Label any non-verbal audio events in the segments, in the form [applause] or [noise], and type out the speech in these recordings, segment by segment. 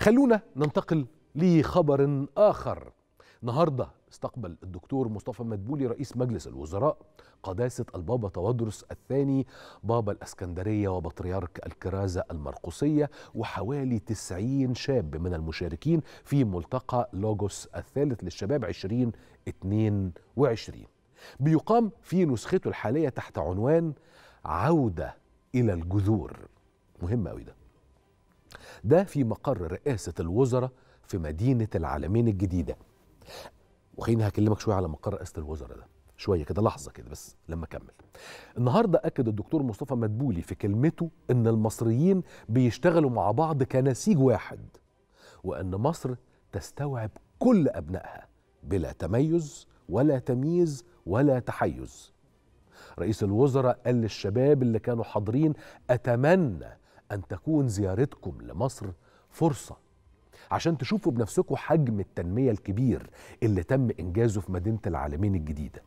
خلونا ننتقل لخبر آخر النهارده استقبل الدكتور مصطفى مدبولي رئيس مجلس الوزراء قداسة البابا تودرس الثاني بابا الأسكندرية وبطريرك الكرازة المرقسية وحوالي 90 شاب من المشاركين في ملتقى لوجوس الثالث للشباب 2022 بيقام في نسخته الحالية تحت عنوان عودة إلى الجذور مهم أوي ده ده في مقر رئاسة الوزراء في مدينة العالمين الجديدة وخليني هكلمك شوية على مقر رئاسة الوزراء ده شويه كده لحظه كده بس لما اكمل النهارده اكد الدكتور مصطفى مدبولي في كلمته ان المصريين بيشتغلوا مع بعض كنسيج واحد وان مصر تستوعب كل ابنائها بلا تميز ولا تمييز ولا تحيز رئيس الوزراء قال للشباب اللي كانوا حاضرين اتمنى أن تكون زيارتكم لمصر فرصة عشان تشوفوا بنفسكم حجم التنمية الكبير اللي تم إنجازه في مدينة العالمين الجديدة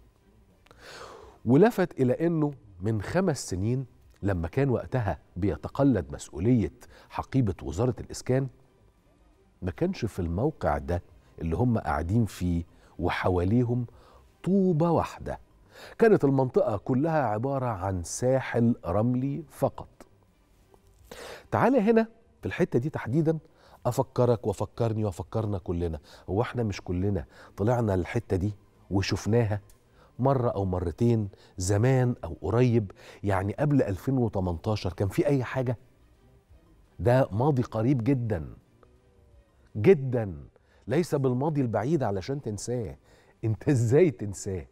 ولفت إلى أنه من خمس سنين لما كان وقتها بيتقلد مسؤولية حقيبة وزارة الإسكان ما كانش في الموقع ده اللي هم قاعدين فيه وحواليهم طوبة واحدة كانت المنطقة كلها عبارة عن ساحل رملي فقط تعالى هنا في الحته دي تحديدا افكرك وفكرني وفكرنا كلنا هو احنا مش كلنا طلعنا للحته دي وشفناها مرة أو مرتين زمان أو قريب يعني قبل 2018 كان في أي حاجة ده ماضي قريب جدا جدا ليس بالماضي البعيد علشان تنساه انت ازاي تنساه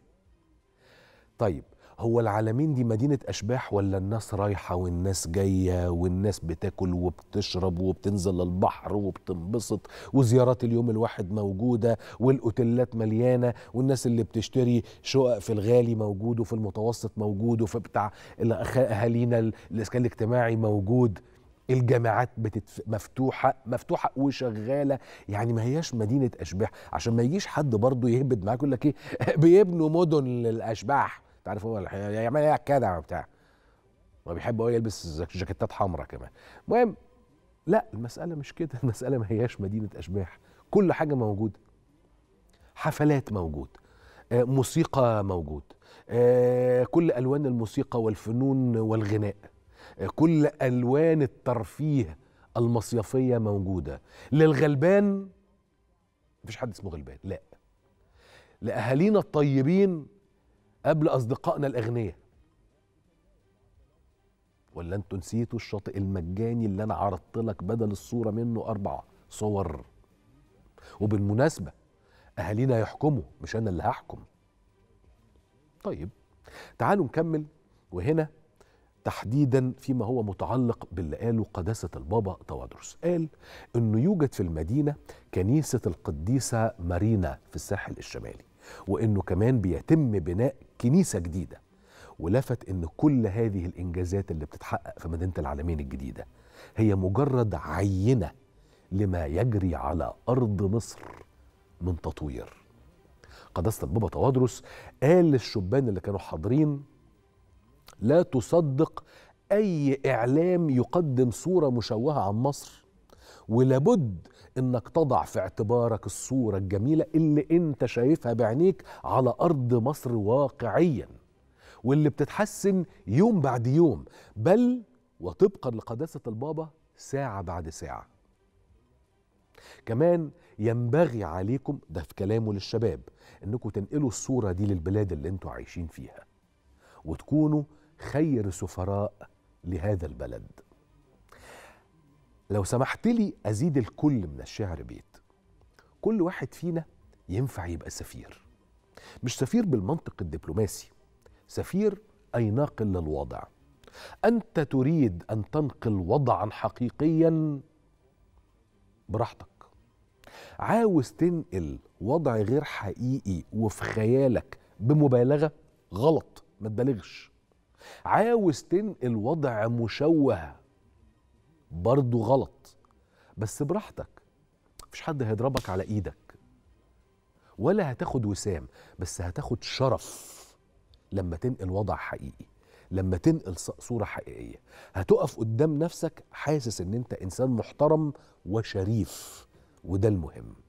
طيب هو العالمين دي مدينة أشباح ولا الناس رايحة والناس جاية والناس بتاكل وبتشرب وبتنزل البحر وبتنبسط وزيارات اليوم الواحد موجودة والأوتيلات مليانة والناس اللي بتشتري شقق في الغالي موجود وفي المتوسط موجود وفي بتاع أهالينا الإسكان الاجتماعي موجود الجامعات بتتف... مفتوحه مفتوحه وشغاله يعني ما هياش مدينه اشباح عشان ما يجيش حد برضه يهبد معاك يقول لك ايه [laughs] بيبنوا مدن للاشباح انت عارف هو الحقيقه يعمل ايه على الكدع وبتاع وبيحب هو يلبس جاكيتات حمراء كمان المهم لا المساله مش كده [laughs] المساله ما هياش مدينه اشباح كل حاجه موجوده حفلات موجود آه، موسيقى موجود آه، كل الوان الموسيقى والفنون والغناء آه، كل الوان الترفيه المصيفيه موجوده للغلبان مفيش حد اسمه غلبان لا لاهالينا الطيبين قبل أصدقائنا الأغنياء ولا انتوا نسيتوا الشاطئ المجاني اللي انا عرضت لك بدل الصوره منه اربع صور وبالمناسبه اهالينا يحكموا مش انا اللي هحكم طيب تعالوا نكمل وهنا تحديدا فيما هو متعلق باللي قاله قداسة البابا توادرس قال انه يوجد في المدينة كنيسة القديسة مارينا في الساحل الشمالي وانه كمان بيتم بناء كنيسه جديده ولفت ان كل هذه الانجازات اللي بتتحقق في مدينه العالمين الجديده هي مجرد عينه لما يجري على ارض مصر من تطوير قداسه البابا توادرس قال للشبان اللي كانوا حاضرين لا تصدق اي اعلام يقدم صوره مشوهه عن مصر ولابد انك تضع في اعتبارك الصوره الجميله اللي انت شايفها بعينيك على ارض مصر واقعيا واللي بتتحسن يوم بعد يوم بل وطبقا لقداسه البابا ساعه بعد ساعه كمان ينبغي عليكم ده في كلامه للشباب انكم تنقلوا الصوره دي للبلاد اللي انتوا عايشين فيها وتكونوا خير سفراء لهذا البلد لو سمحت لي أزيد الكل من الشعر بيت كل واحد فينا ينفع يبقى سفير مش سفير بالمنطق الدبلوماسي سفير أي ناقل للوضع أنت تريد أن تنقل وضعا حقيقيا براحتك عاوز تنقل وضع غير حقيقي وفي خيالك بمبالغة غلط ما تبالغش عاوز تنقل وضع مشوه برضه غلط بس براحتك مفيش حد هيضربك على ايدك ولا هتاخد وسام بس هتاخد شرف لما تنقل وضع حقيقي لما تنقل صورة حقيقية هتقف قدام نفسك حاسس ان انت انسان محترم وشريف وده المهم